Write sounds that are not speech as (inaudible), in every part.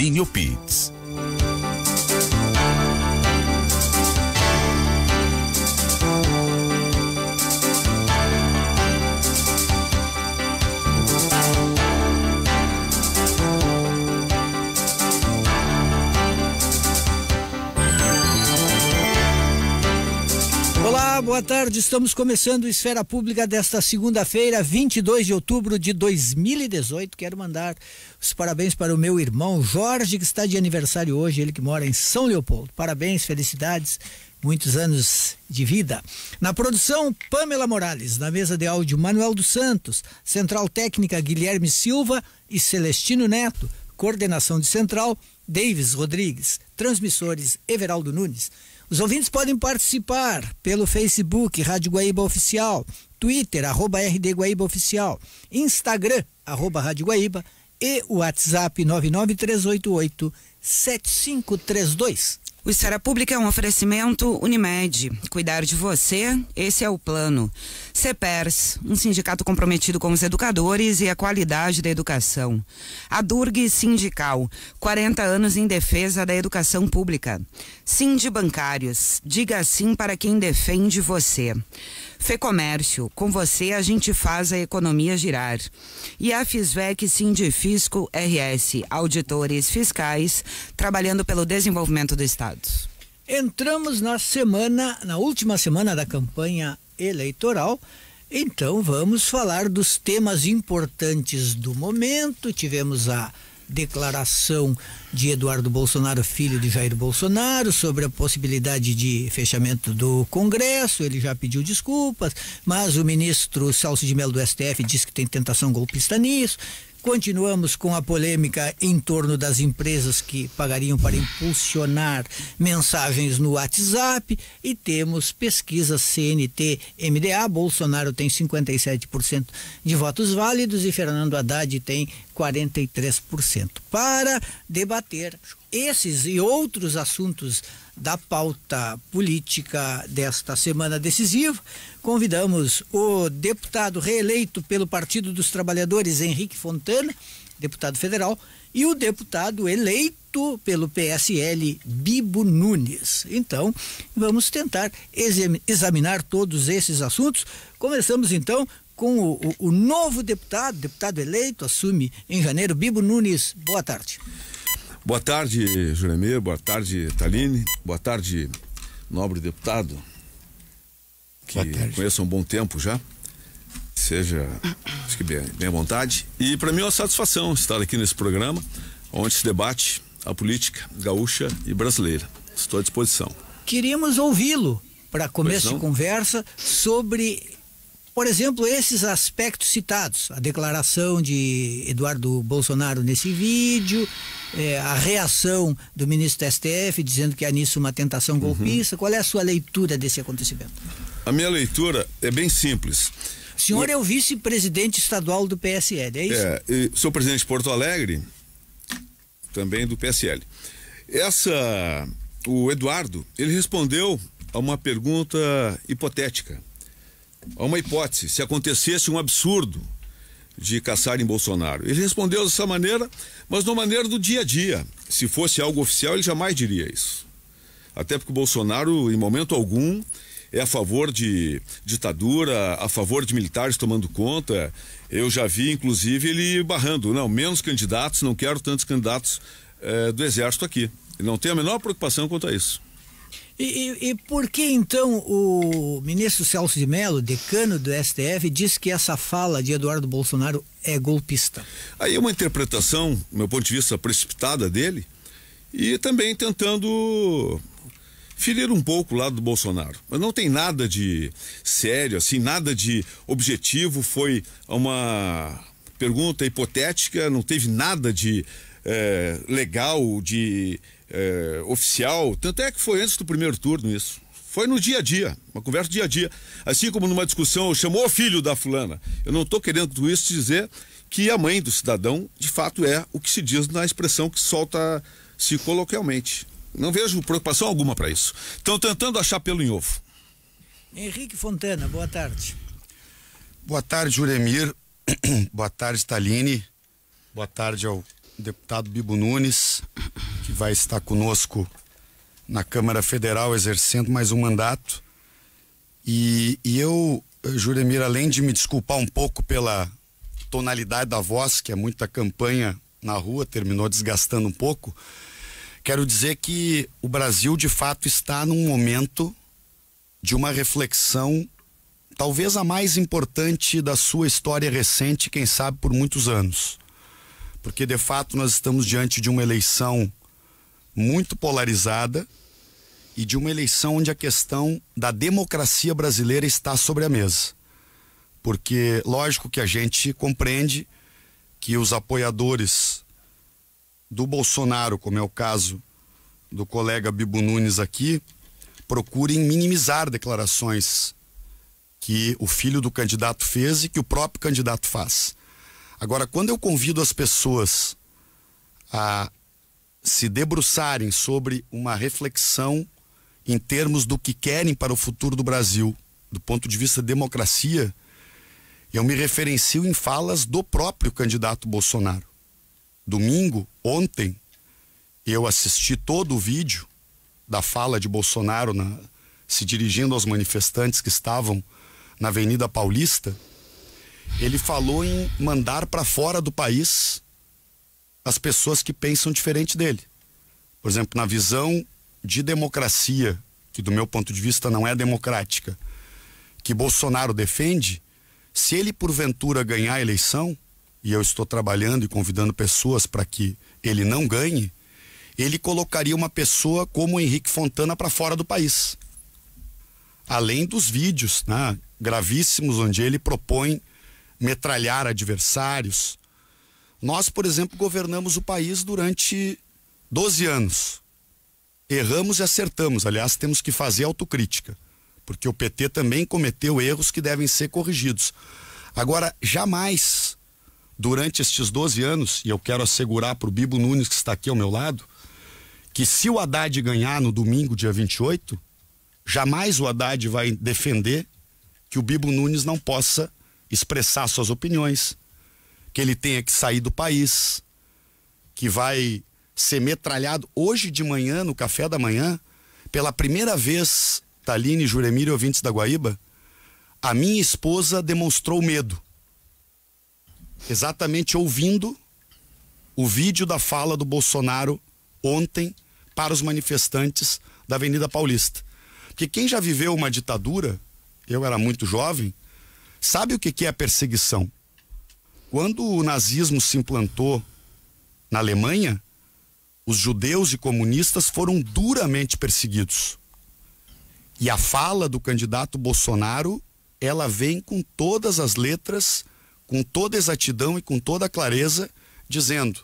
Plínio Pitts. boa tarde. Estamos começando o Esfera Pública desta segunda-feira, 22 de outubro de 2018. Quero mandar os parabéns para o meu irmão Jorge, que está de aniversário hoje, ele que mora em São Leopoldo. Parabéns, felicidades, muitos anos de vida. Na produção, Pamela Morales. Na mesa de áudio, Manuel dos Santos. Central Técnica, Guilherme Silva e Celestino Neto. Coordenação de Central, Davis Rodrigues. Transmissores, Everaldo Nunes. Os ouvintes podem participar pelo Facebook Rádio Guaíba Oficial, Twitter, arroba RD Guaíba Oficial, Instagram, arroba Rádio Guaíba e o WhatsApp 99388 7532. O Esfera Pública é um oferecimento Unimed. Cuidar de você, esse é o plano. CEPERS, um sindicato comprometido com os educadores e a qualidade da educação. A Durg Sindical, 40 anos em defesa da educação pública. bancários, diga sim para quem defende você. Fê Comércio, com você a gente faz a economia girar. E a Fisvec Sindifisco RS, auditores fiscais, trabalhando pelo desenvolvimento do Estado. Entramos na semana, na última semana da campanha eleitoral. Então vamos falar dos temas importantes do momento. Tivemos a declaração de Eduardo Bolsonaro, filho de Jair Bolsonaro, sobre a possibilidade de fechamento do Congresso. Ele já pediu desculpas, mas o ministro Salso de Melo do STF disse que tem tentação golpista nisso. Continuamos com a polêmica em torno das empresas que pagariam para impulsionar mensagens no WhatsApp e temos pesquisa CNT MDA. Bolsonaro tem 57% de votos válidos e Fernando Haddad tem 43%. Para debater esses e outros assuntos da pauta política desta semana decisiva. Convidamos o deputado reeleito pelo Partido dos Trabalhadores, Henrique Fontana, deputado federal, e o deputado eleito pelo PSL, Bibo Nunes. Então, vamos tentar examinar todos esses assuntos. Começamos então com o, o, o novo deputado, deputado eleito, assume em janeiro, Bibo Nunes. Boa tarde. Boa tarde, Juremir. Boa tarde, Taline. Boa tarde, nobre deputado, que conheço há um bom tempo já. Seja que bem, bem à vontade. E para mim é uma satisfação estar aqui nesse programa, onde se debate a política gaúcha e brasileira. Estou à disposição. Queríamos ouvi-lo para começo de conversa sobre por exemplo, esses aspectos citados, a declaração de Eduardo Bolsonaro nesse vídeo, é, a reação do ministro do STF dizendo que há nisso uma tentação uhum. golpista, uhum. qual é a sua leitura desse acontecimento? A minha leitura é bem simples. O senhor o... é o vice-presidente estadual do PSL, é isso? É, sou presidente de Porto Alegre, também do PSL. Essa, o Eduardo, ele respondeu a uma pergunta hipotética a uma hipótese, se acontecesse um absurdo de caçarem Bolsonaro. Ele respondeu dessa maneira, mas de uma maneira do dia a dia. Se fosse algo oficial, ele jamais diria isso. Até porque o Bolsonaro, em momento algum, é a favor de ditadura, a favor de militares tomando conta. Eu já vi, inclusive, ele barrando, não, menos candidatos, não quero tantos candidatos eh, do Exército aqui. Ele não tem a menor preocupação quanto a isso. E, e, e, por que então o ministro Celso de Mello, decano do STF, diz que essa fala de Eduardo Bolsonaro é golpista? Aí é uma interpretação, do meu ponto de vista, precipitada dele e também tentando ferir um pouco o lado do Bolsonaro. Mas não tem nada de sério, assim, nada de objetivo. Foi uma pergunta hipotética, não teve nada de é, legal, de é, oficial. Tanto é que foi antes do primeiro turno isso. Foi no dia a dia, uma conversa dia a dia. Assim como numa discussão, chamou o filho da fulana. Eu não estou querendo com isso dizer que a mãe do cidadão, de fato, é o que se diz na expressão que solta-se coloquialmente. Não vejo preocupação alguma para isso. Estão tentando achar pelo em ovo. Henrique Fontana, boa tarde. Boa tarde, Juremir. (clears throat) Boa tarde, Taline. Boa tarde ao deputado Bibo Nunes, que vai estar conosco na Câmara Federal exercendo mais um mandato. E, e eu, eh, Juremir, além de me desculpar um pouco pela tonalidade da voz, que é muita campanha na rua, terminou desgastando um pouco, quero dizer que o Brasil de fato está num momento de uma reflexão talvez a mais importante da sua história recente, quem sabe por muitos anos porque de fato nós estamos diante de uma eleição muito polarizada e de uma eleição onde a questão da democracia brasileira está sobre a mesa. Porque, lógico que a gente compreende que os apoiadores do Bolsonaro, como é o caso do colega Bibo Nunes aqui, procurem minimizar declarações que o filho do candidato fez e que o próprio candidato faz. Agora, quando eu convido as pessoas a se debruçarem sobre uma reflexão em termos do que querem para o futuro do Brasil, do ponto de vista democracia, eu me referencio em falas do próprio candidato Bolsonaro. Domingo, ontem, eu assisti todo o vídeo da fala de Bolsonaro na, se dirigindo aos manifestantes que estavam na Avenida Paulista ele falou em mandar para fora do país as pessoas que pensam diferente dele. Por exemplo, na visão de democracia, que do meu ponto de vista não é democrática, que Bolsonaro defende, se ele porventura ganhar a eleição, e eu estou trabalhando e convidando pessoas para que ele não ganhe, ele colocaria uma pessoa como Henrique Fontana para fora do país. Além dos vídeos né, gravíssimos onde ele propõe metralhar adversários. Nós, por exemplo, governamos o país durante 12 anos. Erramos e acertamos, aliás, temos que fazer autocrítica, porque o PT também cometeu erros que devem ser corrigidos. Agora, jamais durante estes 12 anos, e eu quero assegurar para o Bibo Nunes, que está aqui ao meu lado, que se o Haddad ganhar no domingo, dia 28, jamais o Haddad vai defender que o Bibo Nunes não possa expressar suas opiniões, que ele tenha que sair do país, que vai ser metralhado hoje de manhã, no café da manhã, pela primeira vez, Taline, Juremir e ouvintes da Guaíba, a minha esposa demonstrou medo. Exatamente ouvindo o vídeo da fala do Bolsonaro ontem para os manifestantes da Avenida Paulista. Porque quem já viveu uma ditadura, eu era muito jovem, Sabe o que, é é perseguição? Quando o nazismo se implantou na Alemanha, os judeus e comunistas foram duramente perseguidos. E a fala do candidato Bolsonaro, ela vem com todas as letras, com toda exatidão e com toda clareza, dizendo: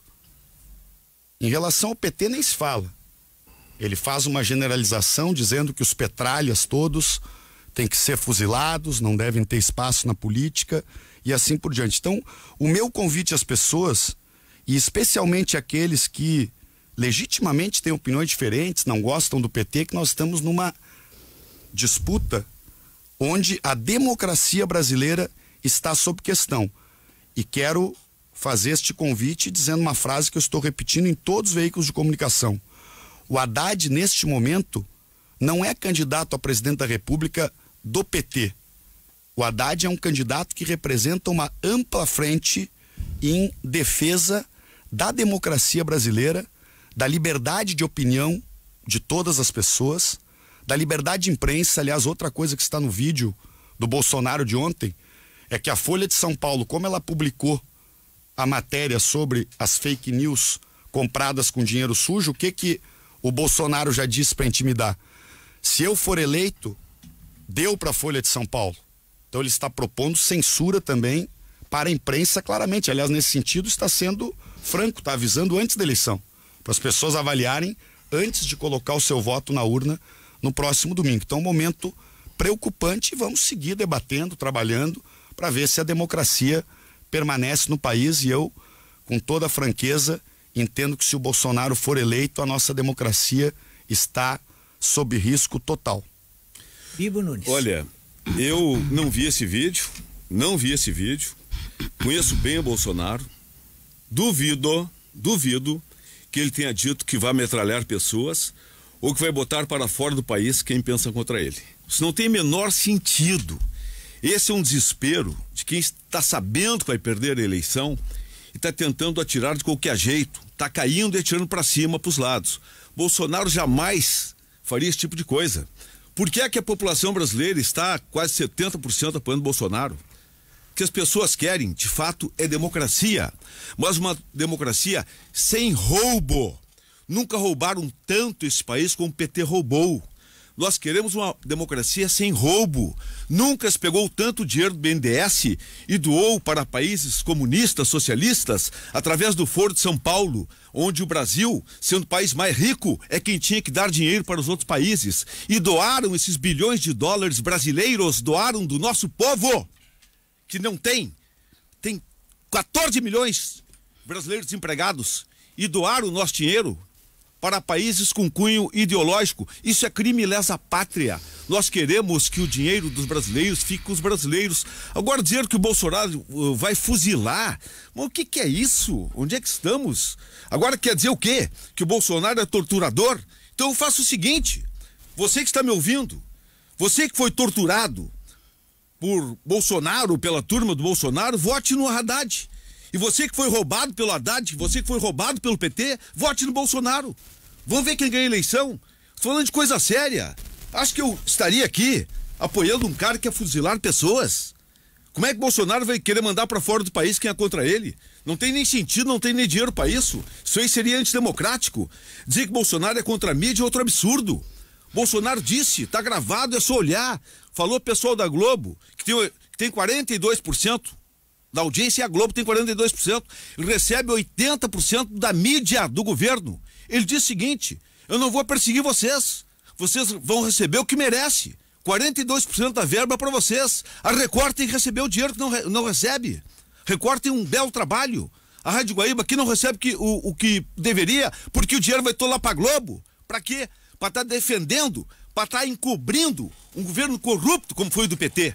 em relação ao PT nem se fala. Ele faz uma generalização dizendo que os petralhas todos têm que ser fuzilados, não devem ter espaço na política e assim por diante. Então, o meu convite às pessoas, e especialmente aqueles que legitimamente têm opiniões diferentes, não gostam do PT, que nós estamos numa disputa onde a democracia brasileira está sob questão. E quero fazer este convite dizendo uma frase que eu estou repetindo em todos os veículos de comunicação. O Haddad, neste momento, não é candidato a presidente da República do PT. O Haddad é um candidato que representa uma ampla frente em defesa da democracia brasileira, da liberdade de opinião de todas as pessoas, da liberdade de imprensa. Aliás, outra coisa que está no vídeo do Bolsonaro de ontem é que a Folha de São Paulo, como ela publicou a matéria sobre as fake news compradas com dinheiro sujo, o que que o Bolsonaro já disse para intimidar? Se eu for eleito, deu para a Folha de São Paulo. Então ele está propondo censura também para a imprensa, claramente. Aliás, nesse sentido, está sendo franco, está avisando antes da eleição, para as pessoas avaliarem antes de colocar o seu voto na urna no próximo domingo. Então, é um momento preocupante e vamos seguir debatendo, trabalhando, para ver se a democracia permanece no país. E eu, com toda franqueza, entendo que se o Bolsonaro for eleito, a nossa democracia está sob risco total. Bibo Nunes. Olha, eu não vi esse vídeo, não vi esse vídeo, conheço bem o Bolsonaro, duvido, duvido que ele tenha dito que vai metralhar pessoas ou que vai botar para fora do país quem pensa contra ele. Isso não tem menor sentido. Esse é um desespero de quem está sabendo que vai perder a eleição e está tentando atirar de qualquer jeito, está caindo e atirando para cima, para os lados. Bolsonaro jamais faria esse tipo de coisa. Por que é que a população brasileira está quase 70% apoiando Bolsonaro? que as pessoas querem, de fato, é democracia, mas uma democracia sem roubo. Nunca roubaram tanto esse país como o PT roubou. Nós queremos uma democracia sem roubo. Nunca se pegou tanto dinheiro do BNDES e doou para países comunistas, socialistas, através do Foro de São Paulo, onde o Brasil, sendo o país mais rico, é quem tinha que dar dinheiro para os outros países. E doaram esses bilhões de dólares brasileiros, doaram do nosso povo, que não tem. Tem 14 milhões brasileiros desempregados e doaram o nosso dinheiro para países com cunho ideológico. Isso é crime lesa pátria. Nós queremos que o dinheiro dos brasileiros fique com os brasileiros. Agora dizer que o Bolsonaro uh, vai fuzilar, mas o que, que é isso? Onde é que estamos? Agora quer dizer o quê? Que o Bolsonaro é torturador? Então eu faço o seguinte: você que está me ouvindo, você que foi torturado por Bolsonaro, pela turma do Bolsonaro, vote no Haddad. E você que foi roubado pelo Haddad, você que foi roubado pelo PT, vote no Bolsonaro. Vamos ver quem ganha a eleição? falando de coisa séria. Acho que eu estaria aqui apoiando um cara que é fuzilar pessoas. Como é que Bolsonaro vai querer mandar para fora do país quem é contra ele? Não tem nem sentido, não tem nem dinheiro para isso. Isso aí seria antidemocrático. Dizer que Bolsonaro é contra a mídia é outro absurdo. Bolsonaro disse, tá gravado, é só olhar. Falou pessoal da Globo, que tem, que tem 42% da audiência e a Globo tem 42%. Ele recebe 80% da mídia do governo. Ele diz o seguinte: eu não vou perseguir vocês. Vocês vão receber o que merece. 42% da verba é para vocês. A Record tem que receber o dinheiro que não, não recebe. Record tem um belo trabalho. A Rádio Guaíba aqui não recebe que, o, o que deveria, porque o dinheiro vai todo lá para Globo. Para quê? Para estar tá defendendo, para estar tá encobrindo um governo corrupto como foi o do PT.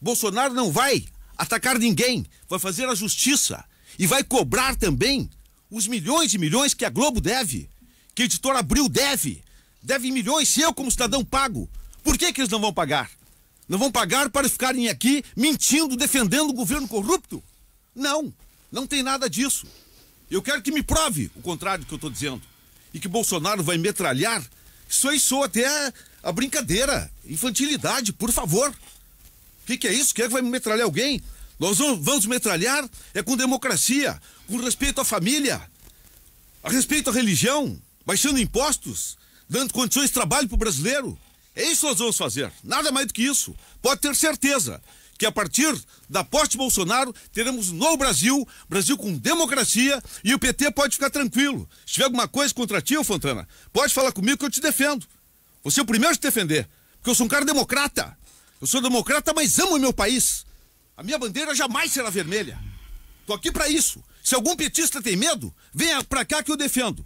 Bolsonaro não vai atacar ninguém, vai fazer a justiça e vai cobrar também os milhões e milhões que a Globo deve, que a editora Abril deve, deve milhões se eu, como cidadão, pago. Por que, que eles não vão pagar? Não vão pagar para ficarem aqui mentindo, defendendo o governo corrupto? Não, não tem nada disso. Eu quero que me prove o contrário do que eu estou dizendo. E que Bolsonaro vai metralhar. Isso aí sou até a brincadeira, infantilidade, por favor. O que, que, é isso? Quem é que vai metralhar alguém? Nós vamos metralhar é com democracia com respeito à família, a respeito à religião, baixando impostos, dando condições de trabalho para o brasileiro. É isso que nós vamos fazer, nada mais do que isso. Pode ter certeza que a partir da posse de Bolsonaro teremos um novo Brasil, Brasil com democracia e o PT pode ficar tranquilo. Se tiver alguma coisa contra ti, Fontana, pode falar comigo que eu te defendo. Você é o primeiro a te defender, porque eu sou um cara democrata. Eu sou democrata, mas amo o meu país. A minha bandeira jamais será vermelha. Estou aqui para isso. Se algum petista tem medo, venha para cá que eu defendo.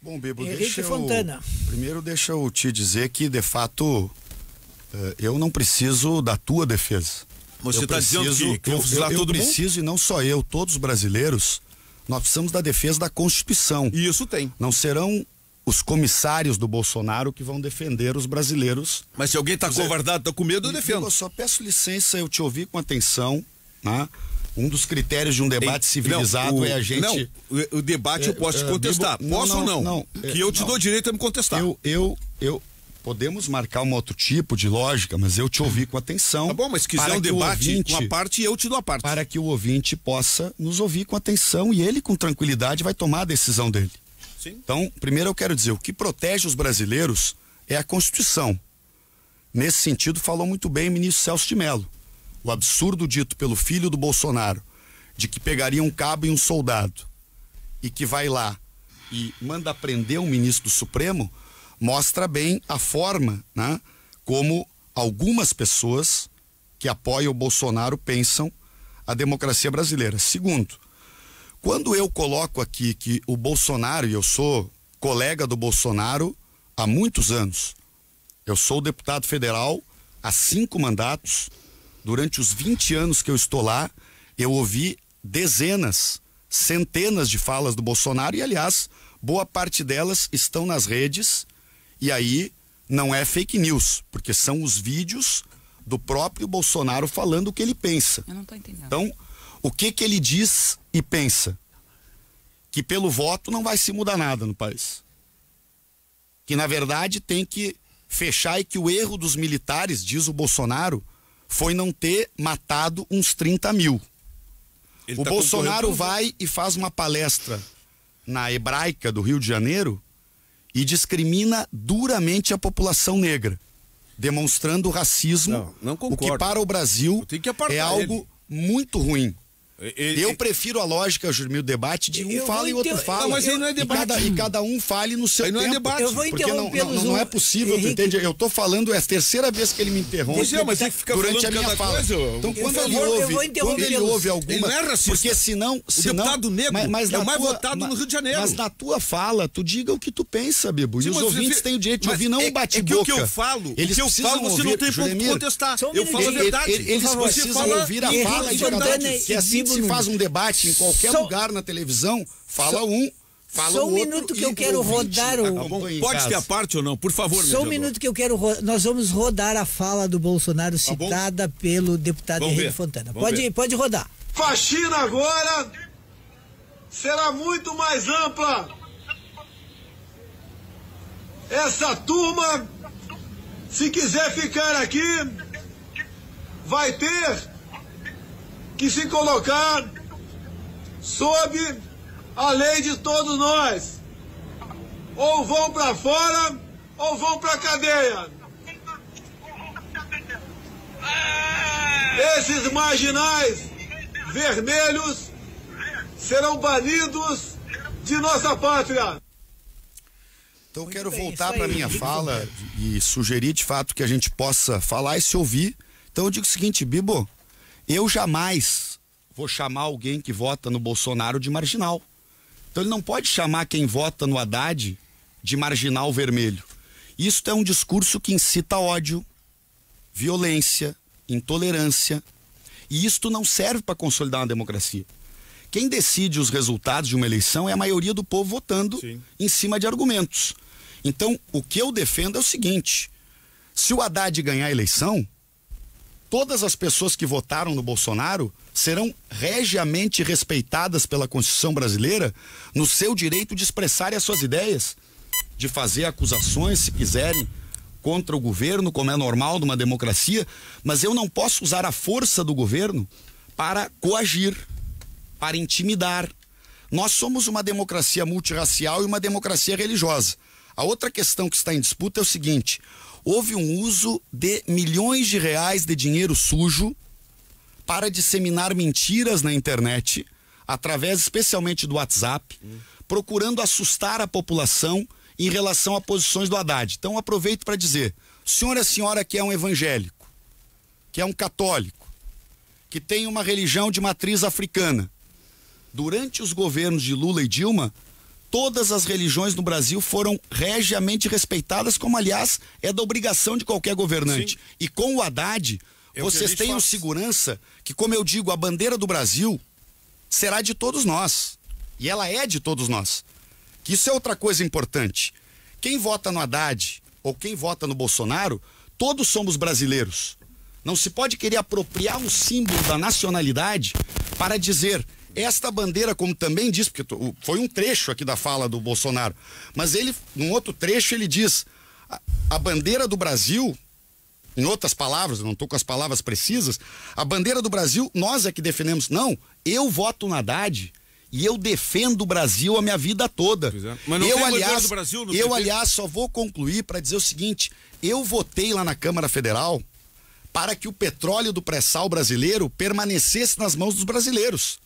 Bom, Bebo. É, Henrique deixa eu, Fontana. Primeiro, deixa eu te dizer que, de fato, eh, eu não preciso da tua defesa. Você está dizendo que, que eu, eu, eu preciso, mundo? e não só eu, todos os brasileiros, nós precisamos da defesa da Constituição. E isso tem. Não serão os comissários do Bolsonaro que vão defender os brasileiros. Mas se alguém está covardado, está com medo, eu defendo. Eu só peço licença, eu te ouvi com atenção, né? um dos critérios de um debate civilizado não, o, é a gente. Não, o, debate é, eu posso é, te é, contestar. Bibo, posso não, ou não? não? que eu te é, dou direito a me contestar. Eu, eu, eu. Podemos marcar um outro tipo de lógica, mas eu te ouvi com atenção. Tá bom, mas se quiser um debate ouvinte, com a parte, eu te dou a parte. Para que o ouvinte possa nos ouvir com atenção e ele, com tranquilidade, vai tomar a decisão dele. Sim. Então, primeiro eu quero dizer: o que protege os brasileiros é a Constituição. Nesse sentido, falou muito bem o ministro Celso de Mello o absurdo dito pelo filho do Bolsonaro de que pegaria um cabo e um soldado e que vai lá e manda prender um ministro do Supremo mostra bem a forma né, como algumas pessoas que apoiam o Bolsonaro pensam a democracia brasileira. Segundo, quando eu coloco aqui que o Bolsonaro, e eu sou colega do Bolsonaro há muitos anos, eu sou deputado federal há cinco mandatos, durante os 20 anos que eu estou lá, eu ouvi dezenas, centenas de falas do Bolsonaro e, aliás, boa parte delas estão nas redes. E aí não é fake news, porque são os vídeos do próprio Bolsonaro falando o que ele pensa. Eu não tô entendendo. Então, o que que ele diz e pensa? Que pelo voto não vai se mudar nada no país. Que na verdade tem que fechar e que o erro dos militares, diz o Bolsonaro, foi não ter matado uns 30 mil. Ele o tá Bolsonaro vai e faz uma palestra na hebraica do Rio de Janeiro e discrimina duramente a população negra, demonstrando racismo, não, não o que para o Brasil é algo ele. muito ruim. Ele, eu prefiro a lógica, Júlio, o debate de um fala e outro fala. Não, mas aí não é debate. E cada, e cada um fale no seu aí não é tempo. É debate. Eu vou interromper não, não, não, é possível, Henrique... tu entende? Eu tô falando, é a terceira vez que ele me interrompe. Pois é, mas ele fica durante a minha fala. Coisa, então, quando favor, ele ouve, quando ele ouve alguma. Ele não é racista. Porque senão. senão o deputado negro mas, mas é o mais tua, votado mas, no Rio de Janeiro. Mas na tua fala, tu diga o que tu pensa, Bibo. E os ouvintes têm o direito de ouvir, não é um é bate-boca. o que eu falo, o que eu falo, você não tem como contestar. Eu falo a verdade. Eles precisam ouvir a fala de verdade. um. Que assim quando se faz um debate em qualquer só, lugar na televisão, fala só, um. Fala só um outro, minuto que eu quero rodar o. Tá pode ter a parte ou não, por favor, Só um minuto que eu quero. Ro... Nós vamos rodar a fala do Bolsonaro tá citada tá pelo deputado Henrique Fontana. pode, pode rodar. Faxina agora será muito mais ampla. Essa turma, se quiser ficar aqui, vai ter que se colocar sob a lei de todos nós. Ou vão para fora ou vão para a cadeia. Esses marginais vermelhos serão banidos de nossa pátria. Então eu quero voltar para minha fala e sugerir de fato que a gente possa falar e se ouvir. Então eu digo o seguinte, Bibo, eu jamais vou chamar alguém que vota no Bolsonaro de marginal. Então ele não pode chamar quem vota no Haddad de marginal vermelho. Isso é um discurso que incita ódio, violência, intolerância. E isto não serve para consolidar uma democracia. Quem decide os resultados de uma eleição é a maioria do povo votando Sim. em cima de argumentos. Então, o que eu defendo é o seguinte: se o Haddad ganhar a eleição, todas as pessoas que votaram no Bolsonaro serão regiamente respeitadas pela Constituição brasileira no seu direito de expressarem as suas ideias, de fazer acusações, se quiserem, contra o governo, como é normal numa democracia, mas eu não posso usar a força do governo para coagir, para intimidar. Nós somos uma democracia multirracial e uma democracia religiosa. A outra questão que está em disputa é o seguinte: houve um uso de milhões de reais de dinheiro sujo para disseminar mentiras na internet, através especialmente do WhatsApp, procurando assustar a população em relação a posições do Haddad. Então aproveito para dizer, senhora e senhora que é um evangélico, que é um católico, que tem uma religião de matriz africana, durante os governos de Lula e Dilma, todas as religiões no Brasil foram regiamente respeitadas, como aliás é da obrigação de qualquer governante. Sim. E com o Haddad, é eu vocês tenham faz. segurança que, como eu digo, a bandeira do Brasil será de todos nós. E ela é de todos nós. Que isso é outra coisa importante. Quem vota no Haddad ou quem vota no Bolsonaro, todos somos brasileiros. Não se pode querer apropriar um símbolo da nacionalidade para dizer esta bandeira, como também disse porque foi um trecho aqui da fala do Bolsonaro, mas ele, num outro trecho, ele diz: a, bandeira do Brasil, em outras palavras, não estou com as palavras precisas, a bandeira do Brasil, nós é que defendemos. Não, eu voto na Haddad e eu defendo o Brasil a minha vida toda. É. eu, aliás, Brasil, eu aliás, só vou concluir para dizer o seguinte: eu votei lá na Câmara Federal para que o petróleo do pré-sal brasileiro permanecesse nas mãos dos brasileiros.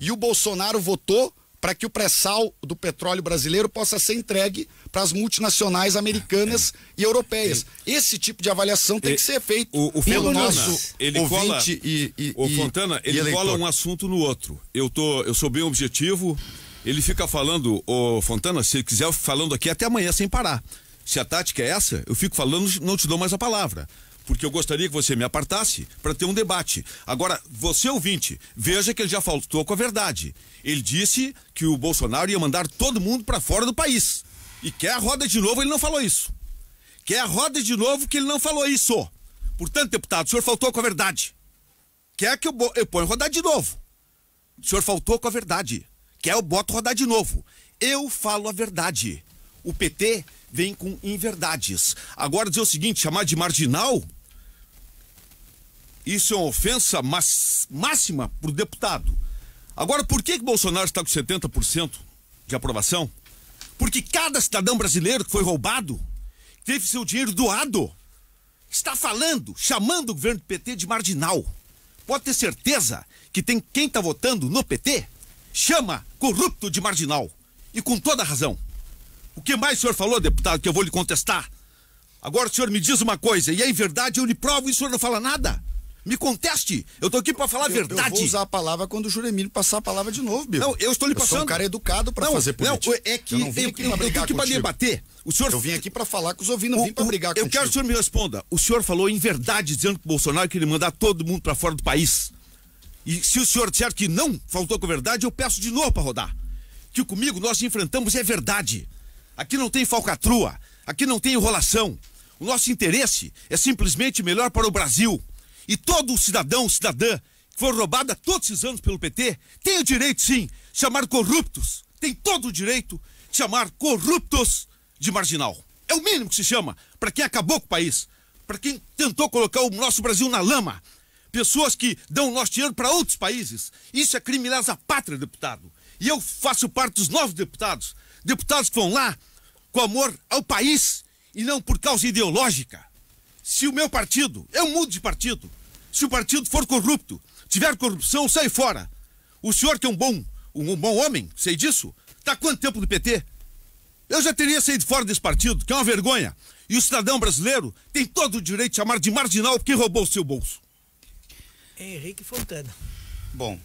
E o Bolsonaro votou para que o pré-sal do petróleo brasileiro possa ser entregue para as multinacionais americanas é, é. e europeias. Esse tipo de avaliação tem que ser feito o, o pelo Fontana, nosso ele cola, e, e, O Fontana, ele cola um assunto no outro. Eu, tô, eu sou bem objetivo, ele fica falando, o Fontana, se quiser falando aqui até amanhã sem parar. Se a tática é essa, eu fico falando, não te dou mais a palavra porque eu gostaria que você me apartasse para ter um debate. Agora, você ouvinte, veja que ele já faltou com a verdade. Ele disse que o Bolsonaro ia mandar todo mundo para fora do país. E quer a roda de novo, ele não falou isso. Quer a roda de novo que ele não falou isso. Portanto, deputado, o senhor faltou com a verdade. Quer que eu, eu ponha rodar de novo. O senhor faltou com a verdade. Quer eu boto rodar de novo. Eu falo a verdade. O PT vem com inverdades. Agora dizer o seguinte, chamar de marginal, isso é uma ofensa máxima para o deputado. Agora, por que, que Bolsonaro está com 70% de aprovação? Porque cada cidadão brasileiro que foi roubado, teve seu dinheiro doado, está falando, chamando o governo do PT de marginal. Pode ter certeza que tem quem está votando no PT chama corrupto de marginal. E com toda razão. O que mais o senhor falou, deputado, que eu vou lhe contestar? Agora o senhor me diz uma coisa, e é em verdade eu lhe provo e o senhor não fala nada. Me conteste. Eu tô aqui para falar a verdade. Eu vou usar a palavra quando o Juremiro passar a palavra de novo, Bibo. Não, eu estou lhe passando. Eu sou um cara educado para fazer política. Não, é que eu não vim aqui eu, pra brigar debater. O senhor... Eu vim aqui para falar com os ouvintes, não vim para brigar com Eu contigo. quero que o senhor me responda. O senhor falou em verdade dizendo que o Bolsonaro queria mandar todo mundo para fora do país. E se o senhor disser que não faltou com verdade, eu peço de novo para rodar. Que comigo nós enfrentamos é verdade. Aqui não tem falcatrua, aqui não tem enrolação. O nosso interesse é simplesmente melhor para o Brasil. E todo cidadão, cidadã, que foi roubada todos esses anos pelo PT, tem o direito sim de chamar corruptos, tem todo o direito de chamar corruptos de marginal. É o mínimo que se chama para quem acabou com o país, para quem tentou colocar o nosso Brasil na lama. Pessoas que dão o nosso dinheiro para outros países. Isso é criminalizar a pátria, deputado. E eu faço parte dos novos deputados Deputados que vão lá com amor ao país e não por causa ideológica. Se o meu partido, eu mudo de partido. Se o partido for corrupto, tiver corrupção, sai fora. O senhor que é um bom, um bom homem, sei disso, está quanto tempo no PT? Eu já teria saído fora desse partido, que é uma vergonha. E o cidadão brasileiro tem todo o direito de chamar de marginal quem roubou o seu bolso. Henrique Fontana. Bom,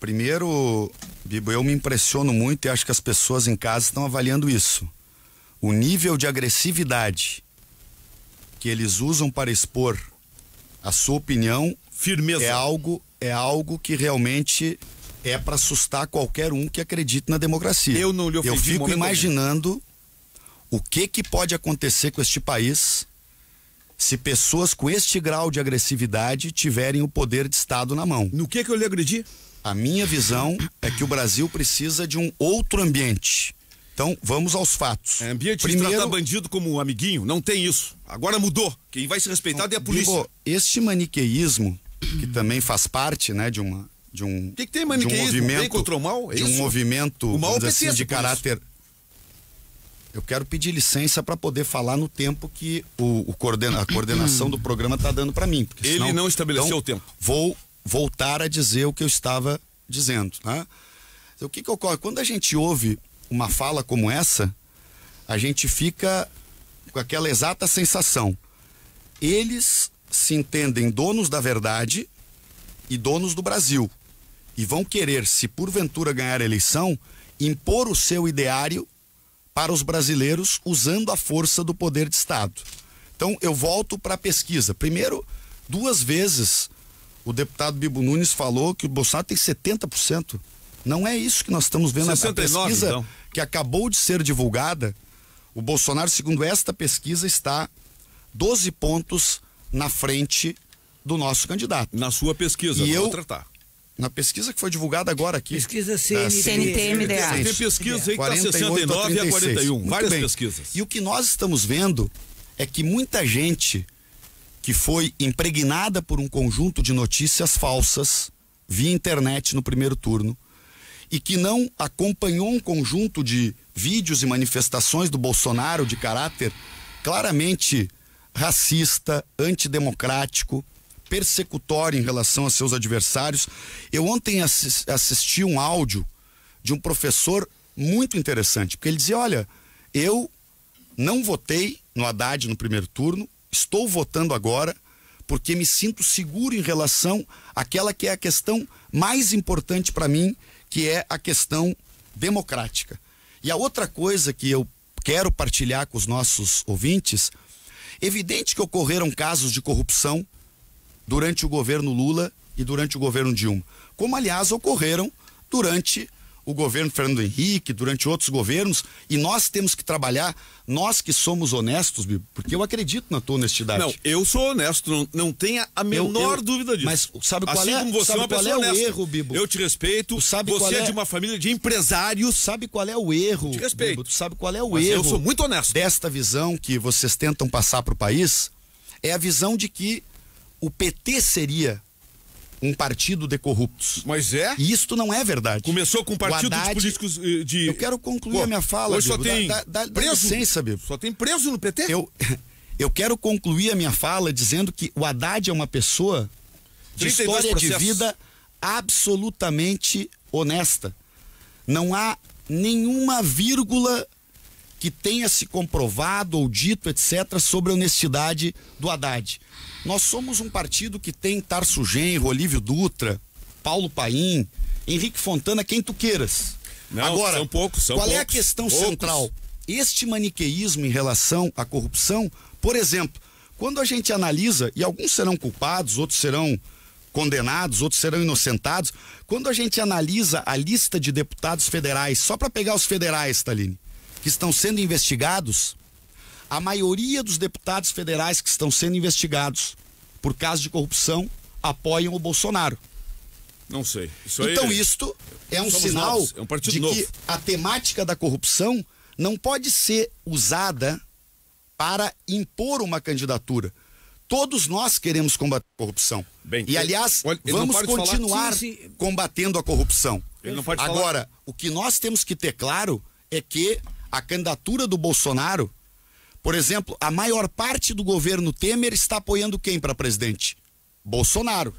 Primeiro, Bibo, eu me impressiono muito e acho que as pessoas em casa estão avaliando isso. O nível de agressividade que eles usam para expor a sua opinião Firmeza. é algo é algo que realmente é para assustar qualquer um que acredite na democracia. Eu não lhe ofendi Eu fico imaginando o que que pode acontecer com este país se pessoas com este grau de agressividade tiverem o poder de Estado na mão. No que que eu lhe agredi? A minha visão é que o Brasil precisa de um outro ambiente. Então, vamos aos fatos. É ambiente Primeiro, de tratar bandido como amiguinho, não tem isso. Agora mudou. Quem vai se respeitar é a polícia. Digo, este maniqueísmo, que também faz parte né, de, uma, de um. Que que tem maniqueísmo? De um movimento, contra o mal? É de um movimento o mal é assim, de é caráter. Eu quero pedir licença para poder falar no tempo que o, o coordena, a coordenação do programa está dando para mim. Ele senão, não estabeleceu então, o tempo. Vou voltar a dizer o que eu estava dizendo. Né? O que, que ocorre? Quando a gente ouve uma fala como essa, a gente fica com aquela exata sensação. Eles se entendem donos da verdade e donos do Brasil e vão querer, se porventura ganhar a eleição, impor o seu ideário para os brasileiros usando a força do poder de Estado. Então eu volto para a pesquisa. Primeiro, duas vezes o deputado Bibo Nunes falou que o Bolsonaro tem 70%. Não é isso que nós estamos vendo 69, na pesquisa então. que acabou de ser divulgada. O Bolsonaro, segundo esta pesquisa, está 12 pontos na frente do nosso candidato. Na sua pesquisa, e eu tratar. Tá. Na pesquisa que foi divulgada agora aqui. Pesquisa CNT, CNTMDA. Tem pesquisa aí que está 69 a 41. Muito várias bem. pesquisas. E o que nós estamos vendo é que muita gente que foi impregnada por um conjunto de notícias falsas via internet no primeiro turno e que não acompanhou um conjunto de vídeos e manifestações do Bolsonaro de caráter claramente racista, antidemocrático, persecutório em relação a seus adversários. Eu ontem assisti um áudio de um professor muito interessante, porque ele dizia: Olha, eu não votei no Haddad no primeiro turno, estou votando agora porque me sinto seguro em relação àquela que é a questão mais importante para mim, que é a questão democrática. E a outra coisa que eu quero partilhar com os nossos ouvintes, evidente que ocorreram casos de corrupção durante o governo Lula e durante o governo Dilma, como aliás ocorreram durante o governo Fernando Henrique, durante outros governos, e nós temos que trabalhar, nós que somos honestos, porque eu acredito na tua honestidade. Não, eu sou honesto, não, não tenha a menor eu, eu, dúvida disso. Mas sabe qual assim é, como você é sabe é uma qual pessoa é o erro, Bibo? Eu te respeito, sabe você é, é de uma família de empresários. sabe qual é o erro, te respeito. Bibo, tu sabe qual é o mas erro. Eu sou muito honesto. Desta visão que vocês tentam passar para o país, é a visão de que o PT seria um partido de corruptos. Mas é? E isto não é verdade. Começou com um partido Haddad, políticos eh, de. Eu quero concluir Pô, a minha fala, hoje Bibo. só tem dá, dá, dá preso. Licença, Bibo. Só tem preso no PT? Eu, (laughs) eu quero concluir a minha fala dizendo que o Haddad é uma pessoa de história processos. de vida absolutamente honesta. Não há nenhuma vírgula que tenha se comprovado ou dito, etc., sobre a honestidade do Haddad. Nós somos um partido que tem Tarso Genro, Olívio Dutra, Paulo Paim, Henrique Fontana, quem tu queiras. Não, Agora, são poucos, são qual poucos, é a questão poucos. central? Este maniqueísmo em relação à corrupção, por exemplo, quando a gente analisa, e alguns serão culpados, outros serão condenados, outros serão inocentados, quando a gente analisa a lista de deputados federais, só para pegar os federais, Taline, que estão sendo investigados, a maioria dos deputados federais que estão sendo investigados por casos de corrupção apoiam o Bolsonaro. Não sei. Isso então, é... isto é um Somos sinal é um de novo. que a temática da corrupção não pode ser usada para impor uma candidatura. Todos nós queremos combater a corrupção. Bem, e, aliás, vamos continuar combatendo a corrupção. Agora, falar. o que nós temos que ter claro é que a candidatura do Bolsonaro, por exemplo, a maior parte do governo Temer está apoiando quem para presidente? Bolsonaro.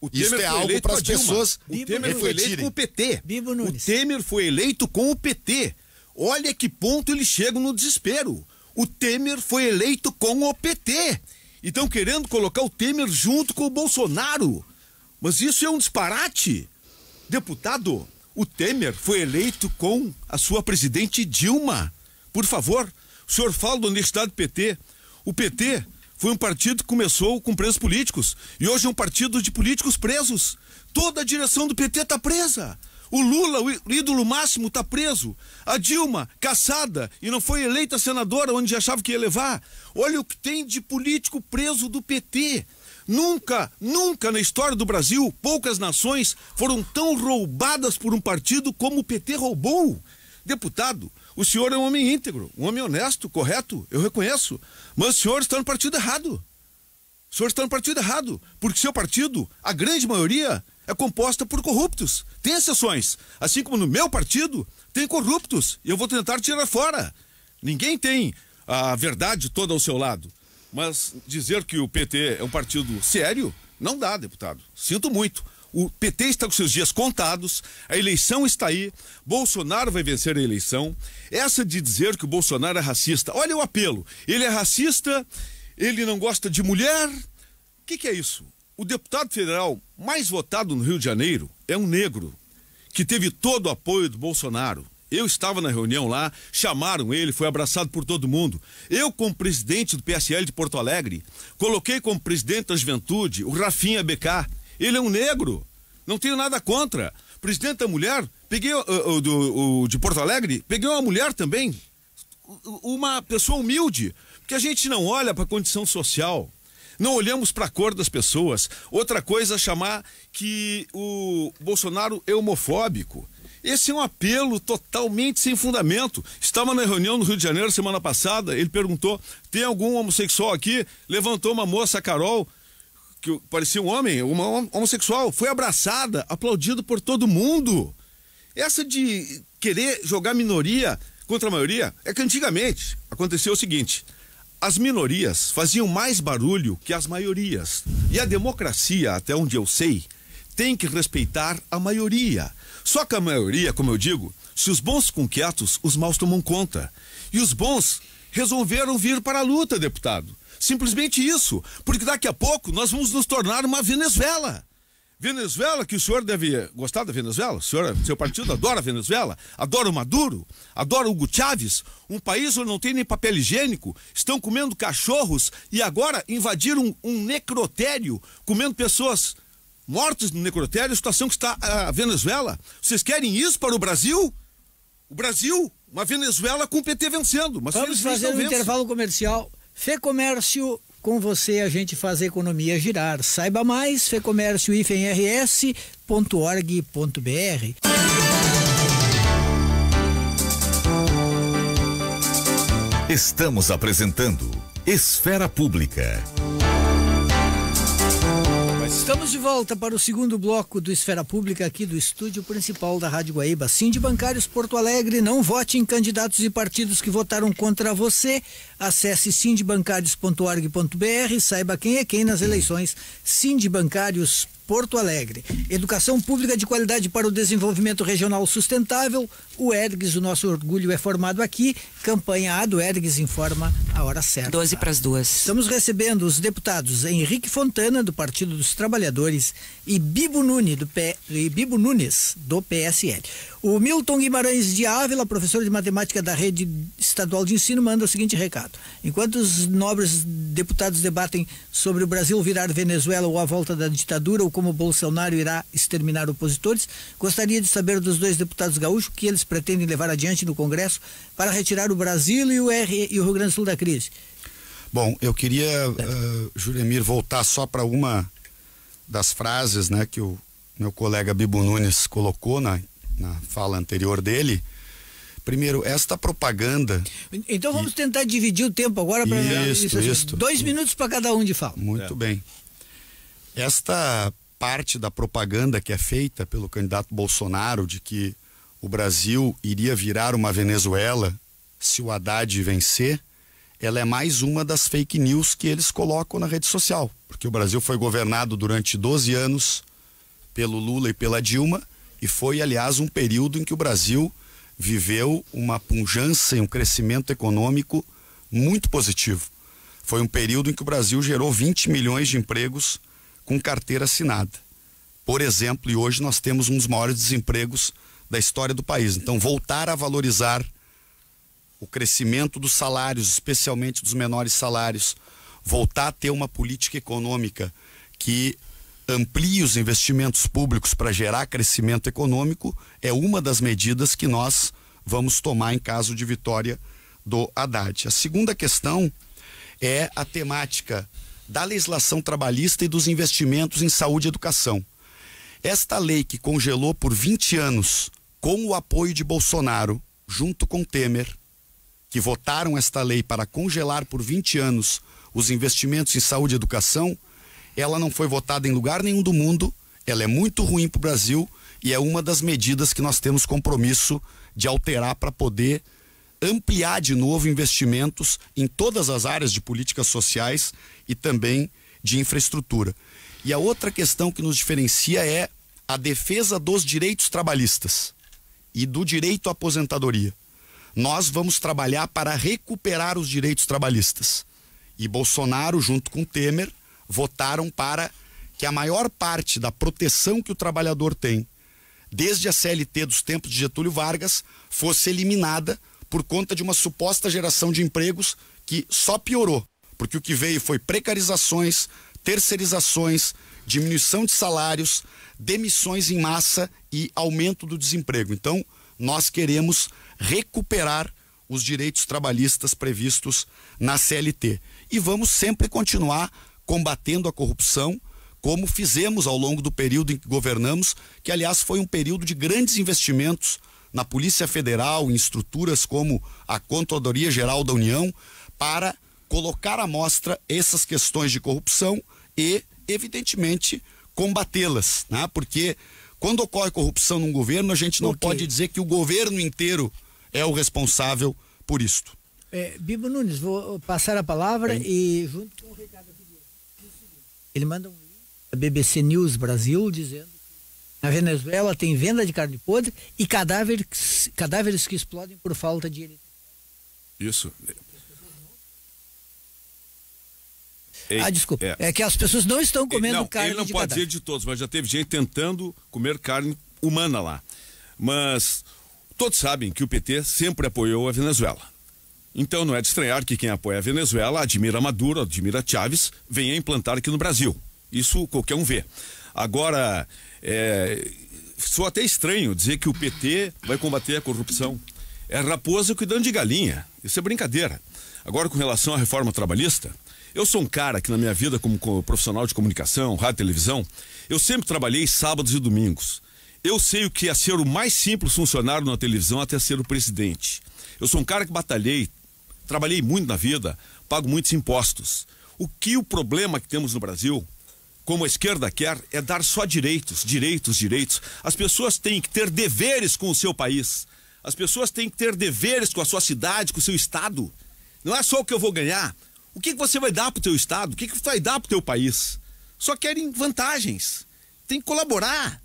O Temer Isso é algo para as pessoas o Temer foi eleito com o PT. O Temer foi eleito com o PT. Olha que ponto eles chegam no desespero. O Temer foi eleito com o PT. estão querendo colocar o Temer junto com o Bolsonaro. Mas isso é um disparate. Deputado, o Temer foi eleito com a sua presidente Dilma. Por favor, o senhor fala da honestidade do PT. O PT foi um partido que começou com presos políticos e hoje é um partido de políticos presos. Toda a direção do PT está presa. O Lula, o ídolo máximo, está preso. A Dilma, caçada e não foi eleita senadora onde achava que ia levar. Olha o que tem de político preso do PT. Nunca, nunca na história do Brasil, poucas nações foram tão roubadas por um partido como o PT roubou. Deputado, o senhor é um homem íntegro, um homem honesto, correto, eu reconheço. Mas o senhor está no partido errado. O senhor está no partido errado, porque seu partido, a grande maioria, é composta por corruptos. Tem exceções. Assim como no meu partido, tem corruptos. E eu vou tentar tirar fora. Ninguém tem a verdade toda ao seu lado. Mas dizer que o PT é um partido sério, não dá, deputado. Sinto muito. O PT está com seus dias contados, a eleição está aí, Bolsonaro vai vencer a eleição. Essa de dizer que o Bolsonaro é racista, olha o apelo. Ele é racista, ele não gosta de mulher. O que, que é isso? O deputado federal mais votado no Rio de Janeiro é um negro, que teve todo o apoio do Bolsonaro. Eu estava na reunião lá, chamaram ele, foi abraçado por todo mundo. Eu, como presidente do PSL de Porto Alegre, coloquei como presidente da juventude o Rafinha BK. Ele é um negro. Não tenho nada contra. Presidente da mulher, peguei o, uh, o, uh, do, o de Porto Alegre, peguei uma mulher também. Uma pessoa humilde. Porque a gente não olha para a condição social. Não olhamos para a cor das pessoas. Outra coisa é chamar que o Bolsonaro é homofóbico. Esse é um apelo totalmente sem fundamento. Estava na reunião no Rio de Janeiro semana passada, ele perguntou: tem algum homossexual aqui? Levantou uma moça, Carol, que parecia um homem, uma homossexual, foi abraçada, aplaudido por todo mundo. Essa de querer jogar minoria contra a maioria é que antigamente aconteceu o seguinte: as minorias faziam mais barulho que as maiorias. E a democracia, até onde eu sei, tem que respeitar a maioria. Só que a maioria, como eu digo, se os bons ficam quietos, os maus tomam conta. E os bons resolveram vir para a luta, deputado. Simplesmente isso. Porque daqui a pouco nós vamos nos tornar uma Venezuela. Venezuela, que o senhor deve gostar da Venezuela, o senhor, seu partido adora a Venezuela, adora o Maduro, adora o Hugo Chávez, um país onde não tem nem papel higiênico, estão comendo cachorros e agora invadiram um, um necrotério, comendo pessoas mortes no necrotério, a situação que está a Venezuela. Vocês querem isso para o Brasil? O Brasil, uma Venezuela com o PT vencendo. Mas Vamos fazer um vence. intervalo comercial. Fê Comércio, com você a gente faz a economia girar. Saiba mais, fecomércio-rs.org.br. Estamos apresentando Esfera Pública. Estamos de volta para o segundo bloco do Esfera Pública aqui do estúdio principal da Rádio Guaíba. Sim de Bancários Porto Alegre, não vote em candidatos e partidos que votaram contra você. Acesse sindebancários.org.br, saiba quem é quem nas eleições. Sindebancários.org.br Porto Alegre. Educação pública de qualidade para o desenvolvimento regional sustentável. O ERGS, o nosso orgulho é formado aqui. Campanha A do ERGS informa a hora certa. 12 para as duas. Estamos recebendo os deputados Henrique Fontana, do Partido dos Trabalhadores, e Bibo, Nune, do P... e Bibo Nunes, do PSL. O Milton Guimarães de Ávila, professor de matemática da Rede Estadual de Ensino, manda o seguinte recado: Enquanto os nobres deputados debatem sobre o Brasil virar Venezuela ou a volta da ditadura ou como Bolsonaro irá exterminar opositores, gostaria de saber dos dois deputados gaúchos o que eles pretendem levar adiante no Congresso para retirar o Brasil e o, R, e o Rio Grande do Sul da crise. Bom, eu queria, uh, Juremir, voltar só para uma das frases né, que o meu colega Bibo Nunes colocou na na fala anterior dele, Primeiro, esta propaganda. Então vamos e... tentar dividir o tempo agora para isso, isso, assim, isso. Dois minutos para cada um de fala. Muito é. bem. Esta parte da propaganda que é feita pelo candidato Bolsonaro de que o Brasil iria virar uma Venezuela se o Haddad vencer, ela é mais uma das fake news que eles colocam na rede social. Porque o Brasil foi governado durante 12 anos pelo Lula e pela Dilma que foi, aliás, um período em que o Brasil viveu uma pujança e um crescimento econômico muito positivo. Foi um período em que o Brasil gerou 20 milhões de empregos com carteira assinada. Por exemplo, e hoje nós temos um dos maiores desempregos da história do país. Então, voltar a valorizar o crescimento dos salários, especialmente dos menores salários, voltar a ter uma política econômica que amplie os investimentos públicos para gerar crescimento econômico é uma das medidas que nós vamos tomar em caso de vitória do Haddad. A segunda questão é a temática da legislação trabalhista e dos investimentos em saúde e educação. Esta lei que congelou por 20 anos, com o apoio de Bolsonaro, junto com Temer, que votaram esta lei para congelar por 20 anos os investimentos em saúde e educação, ela não foi votada em lugar nenhum do mundo, ela é muito ruim para o Brasil e é uma das medidas que nós temos compromisso de alterar para poder ampliar de novo investimentos em todas as áreas de políticas sociais e também de infraestrutura. E a outra questão que nos diferencia é a defesa dos direitos trabalhistas e do direito à aposentadoria. Nós vamos trabalhar para recuperar os direitos trabalhistas. E Bolsonaro, junto com Temer, votaram para que a maior parte da proteção que o trabalhador tem, desde a CLT dos tempos de Getúlio Vargas, fosse eliminada por conta de uma suposta geração de empregos que só piorou, porque o que veio foi precarizações, terceirizações, diminuição de salários, demissões em massa e aumento do desemprego. Então, nós queremos recuperar os direitos trabalhistas previstos na CLT. E vamos sempre continuar combatendo a corrupção, como fizemos ao longo do período em que governamos, que aliás foi um período de grandes investimentos na Polícia Federal, em estruturas como a Contadoria Geral da União, para colocar à mostra essas questões de corrupção e, evidentemente, combatê-las, né? Porque quando ocorre corrupção num governo, a gente não okay. pode dizer que o governo inteiro é o responsável por isto. É, Bibo Nunes, vou passar a palavra Bem. e junto com o Ricardo ele manda um link a BBC News Brasil dizendo que na Venezuela tem venda de carne podre e cadáveres, cadáveres que explodem por falta de eletricidade. Isso. Ah, Ei, ah, desculpa. É. é. que as pessoas não estão comendo não, carne. Ele não de pode cadáver. dizer de todos, mas já teve gente tentando comer carne humana lá. Mas todos sabem que o PT sempre apoiou a Venezuela então não é de estranhar que quem apoia a Venezuela, admira Maduro, admira Chávez, venha implantar aqui no Brasil. Isso qualquer um vê. Agora, é, sou até estranho dizer que o PT vai combater a corrupção. É raposa cuidando de galinha. Isso é brincadeira. Agora, com relação à reforma trabalhista, eu sou um cara que, na minha vida, como profissional de comunicação, rádio e televisão, eu sempre trabalhei sábados e domingos. Eu sei o que é ser o mais simples funcionário na televisão até ser o presidente. Eu sou um cara que batalhei trabalhei muito na vida, pago muitos impostos. O que o problema que temos no Brasil, como a esquerda quer, é dar só direitos, direitos, direitos. As pessoas têm que ter deveres com o seu país. As pessoas têm que ter deveres com a sua cidade, com o seu estado. Não é só o que eu vou ganhar. O que, você vai dar para o teu estado? O que, você vai dar para o teu país? Só querem vantagens. Tem que colaborar.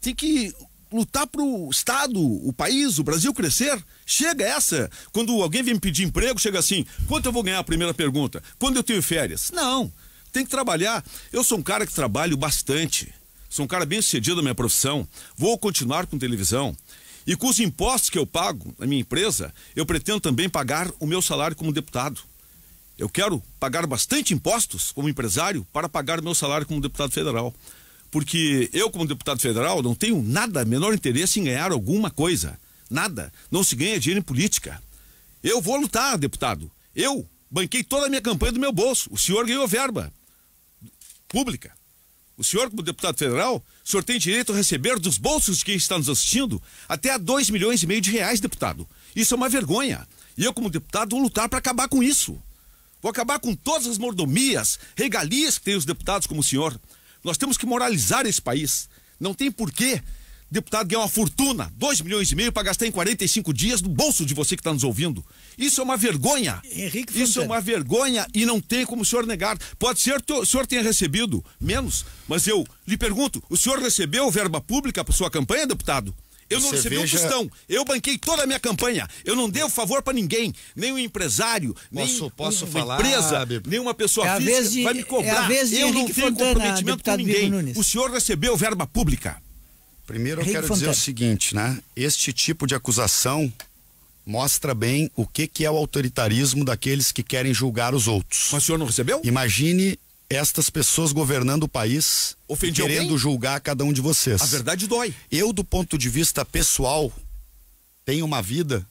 Tem que lutar para o Estado, o país, o Brasil crescer. Chega essa. Quando alguém vem me pedir emprego, chega assim: quanto eu vou ganhar? A primeira pergunta. Quando eu tenho férias? Não. Tem que trabalhar. Eu sou um cara que trabalho bastante. Sou um cara bem sucedido na minha profissão. Vou continuar com televisão. E com os impostos que eu pago na minha empresa, eu pretendo também pagar o meu salário como deputado. Eu quero pagar bastante impostos como empresário para pagar o meu salário como deputado federal porque eu, como deputado federal, não tenho nada, menor interesse em ganhar alguma coisa. Nada. Não se ganha dinheiro em política. Eu vou lutar, deputado. Eu banquei toda a minha campanha do meu bolso. O senhor ganhou verba pública. O senhor, como deputado federal, o senhor tem direito a receber dos bolsos de quem está nos assistindo até a 2 milhões e meio de reais, deputado. Isso é uma vergonha. E eu, como deputado, vou lutar para acabar com isso. Vou acabar com todas as mordomias, regalias que tem os deputados como o senhor. Nós temos que moralizar esse país. Não tem porquê deputado ganhar uma fortuna, 2 milhões e meio para gastar em 45 dias no bolso de você que está nos ouvindo. Isso é uma vergonha. Henrique Fontana. Isso é uma vergonha e não tem como o senhor negar. Pode ser que o senhor tenha recebido menos, mas eu lhe pergunto, o senhor recebeu verba pública para sua campanha, deputado? Eu não cerveja... recebi um tostão. Eu banquei toda a minha campanha. Eu não dei o favor para ninguém, nem um empresário, nem posso, uma falar, empresa, nem uma pessoa é física de, vai me é cobrar. É eu não tenho Fontana, comprometimento com ninguém. O senhor recebeu verba pública. Primeiro eu Henrique quero Fontana. dizer o seguinte, né? Este tipo de acusação mostra bem o que, que é o autoritarismo daqueles que querem julgar os outros. Mas o senhor não recebeu? Imagine estas pessoas governando o país Ofendi querendo alguém? julgar cada um de vocês. A verdade dói. Eu, do ponto de vista pessoal, tenho uma vida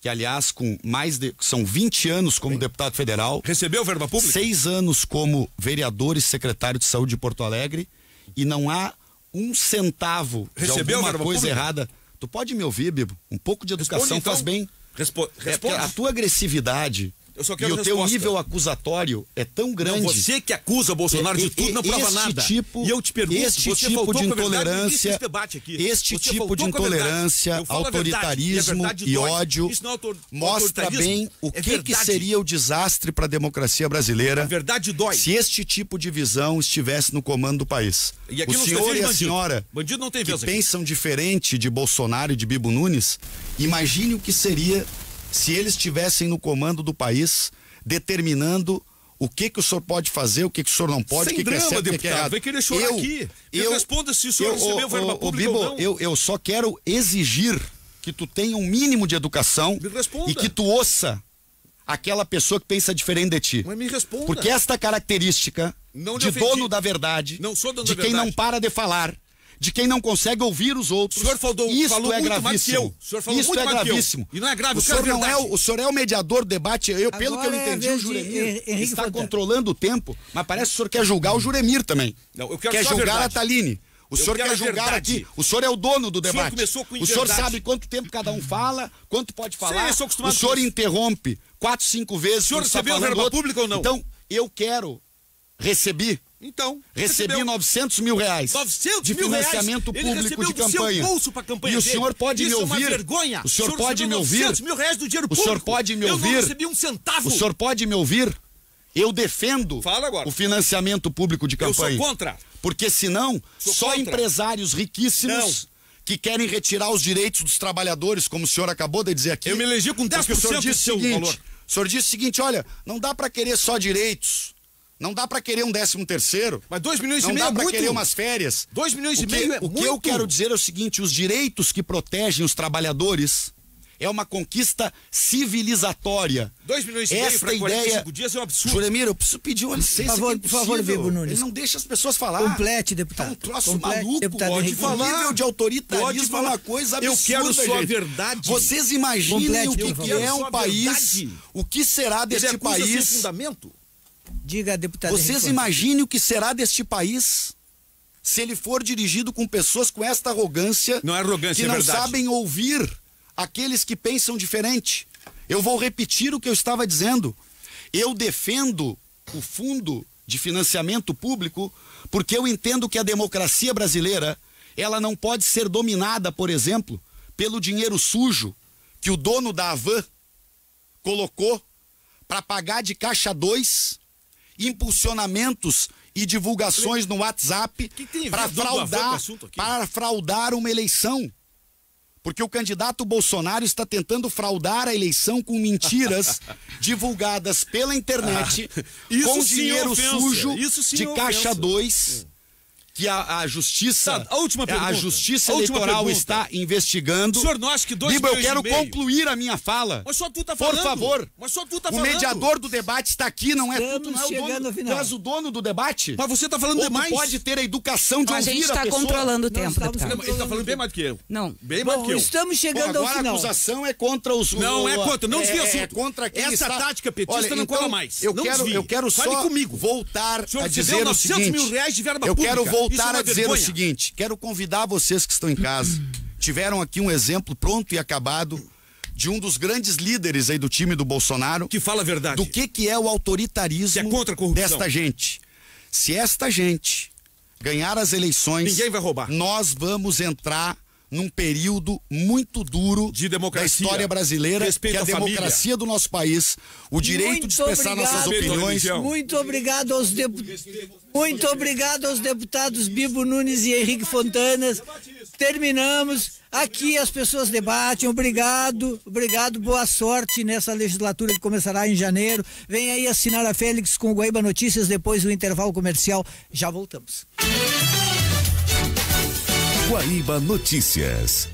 que, aliás, com mais de. são 20 anos como Bem, deputado federal. Recebeu verba pública? Seis anos como vereador e secretário de saúde de Porto Alegre. E não há um centavo recebeu de alguma verba coisa pública? errada. Tu pode me ouvir, Bibo? Um pouco de educação Responde, então. faz bem. Respo... É responde. É, a tua agressividade eu só quero e o resposta. teu nível acusatório é tão grande. Não, você que acusa Bolsonaro é, de tudo, não prova nada. Tipo, e eu te pergunto, este tipo de intolerância, verdade, este você tipo de intolerância, autoritarismo e, e ódio é mostra bem é o é que, que, seria o desastre para a democracia brasileira. A verdade dói. Se este tipo de visão estivesse no comando do país. E o senhor e a bandido. senhora bandido que aqui. pensam diferente de Bolsonaro e de Bibo Nunes, imagine o que seria se eles estivessem no comando do país, determinando o que, que o senhor pode fazer, o que, que o senhor não pode, o que, drama, que é certo, deputado, que é errado. Vem querer chorar eu, aqui. Me eu, responda se o senhor eu, recebeu o, verba pública Bibo, ou não. Eu, eu só quero exigir que tu tenha um mínimo de educação e que tu ouça aquela pessoa que pensa diferente de ti. Mas me responda. Porque esta característica não de ofendi. dono da verdade, dono de quem verdade. não para de falar, de quem não consegue ouvir os outros. O senhor falou, Isto falou é muito mais que eu. O senhor falou Isto muito é mais gravíssimo. Que eu. E não é grave, o senhor não é o, o senhor é o mediador do debate. Eu, Agora pelo que eu é entendi, o Juremir está controlando o tempo, mas parece que o senhor quer julgar o Juremir também. Não, eu quero quer julgar a, Taline. O senhor quer julgar aqui. O senhor é o dono do debate. O senhor, o senhor sabe quanto tempo cada um fala, quanto pode falar. Sim, o senhor interrompe quatro, cinco vezes. O senhor recebeu o verba pública ou não? Então, eu quero, receber. Então. Recebi 900 mil reais. 900 de financiamento reais. público de campanha. campanha. E o senhor pode Isso me é ouvir. É vergonha. O senhor, o senhor pode me ouvir. mil reais do dinheiro o público. O senhor pode me ouvir. Eu não recebi um centavo. O senhor pode me ouvir. Eu defendo o financiamento público de campanha. Eu sou contra. Porque senão, sou só contra. empresários riquíssimos. Não que querem retirar os direitos dos trabalhadores, como o senhor acabou de dizer aqui. Eu me elegi com 10% porque o senhor é o seguinte, valor. O senhor disse o seguinte, olha, não dá para querer só direitos. Não dá para querer um décimo terceiro. Mas dois milhões e meio é muito. Não dá pra querer umas férias. Dois milhões e meio é muito. O que eu quero dizer é o seguinte, os direitos que protegem os trabalhadores é uma conquista civilizatória. Dois milhões e Esta meio para ideia... dias é um absurdo. Juremir, eu preciso pedir uma licença. Por favor, é por favor Vigo Nunes. Ele não deixa as pessoas falar. Complete, deputado. É um troço Complete, maluco. Deputado pode Henrique. falar. nível de autoritarismo pode é falar. uma coisa absurda, Eu quero só a verdade. Vocês imaginem Complete, o que, que é um país, verdade. o que será desse Ele país. fundamento? Diga, deputado. Vocês imaginem o que será deste país se ele for dirigido com pessoas com esta arrogância. Não é arrogância, Que é não sabem ouvir aqueles que pensam diferente. Eu vou repetir o que eu estava dizendo. Eu defendo o fundo de financiamento público porque eu entendo que a democracia brasileira ela não pode ser dominada, por exemplo, pelo dinheiro sujo que o dono da Avan colocou para pagar de caixa 2 impulsionamentos e divulgações no WhatsApp para fraudar, para fraudar uma eleição. Porque o candidato Bolsonaro está tentando fraudar a eleição com mentiras (laughs) divulgadas pela internet, ah, com é dinheiro ofensa. sujo de é ofensa. caixa 2 hum que a, a justiça. a última é, pergunta. A justiça eleitoral pergunta. está investigando. O senhor, nós que dois Biba, eu quero concluir a minha fala. Mas só tu tá falando. Por favor. Mas só tu tá falando. O mediador do debate está aqui, não é Estamos tu, não é o dono. Final. o dono do debate. Mas você tá falando Ou demais. pode ter a educação de a ouvir a tá pessoa. A gente está controlando o tempo. Não, tá ele tá falando bem mais do que eu. Não. Bem mais do que eu. Estamos chegando agora ao final. a acusação é contra os... Não, o, é contra. Não desvia é, É contra quem Essa está... tática petista Olha, não cola então, mais. Eu não quero, eu quero só Fale comigo. voltar a dizer o seguinte. mil reais de verba pública. Eu quero voltar voltar é a dizer vergonha. o seguinte: quero convidar vocês que estão em casa. Tiveram aqui um exemplo pronto e acabado de um dos grandes líderes aí do time do Bolsonaro. Que fala a verdade. Do que, que é o autoritarismo que é contra a corrupção. desta gente. Se esta gente ganhar as eleições, ninguém vai roubar. Nós vamos entrar num período muito duro de democracia. da história brasileira, Respeito que é a, democracia do nosso país, o direito muito de expressar obrigado, nossas opiniões. Muito obrigado aos deputados. Muito obrigado aos deputados Bibo Nunes e Henrique Fontanas. Terminamos. Aqui as pessoas debatem. Obrigado, obrigado. Boa sorte nessa legislatura que começará em janeiro. Vem aí assinar a Félix com o Guaíba Notícias depois do intervalo comercial. Já voltamos. Guaíba Notícias.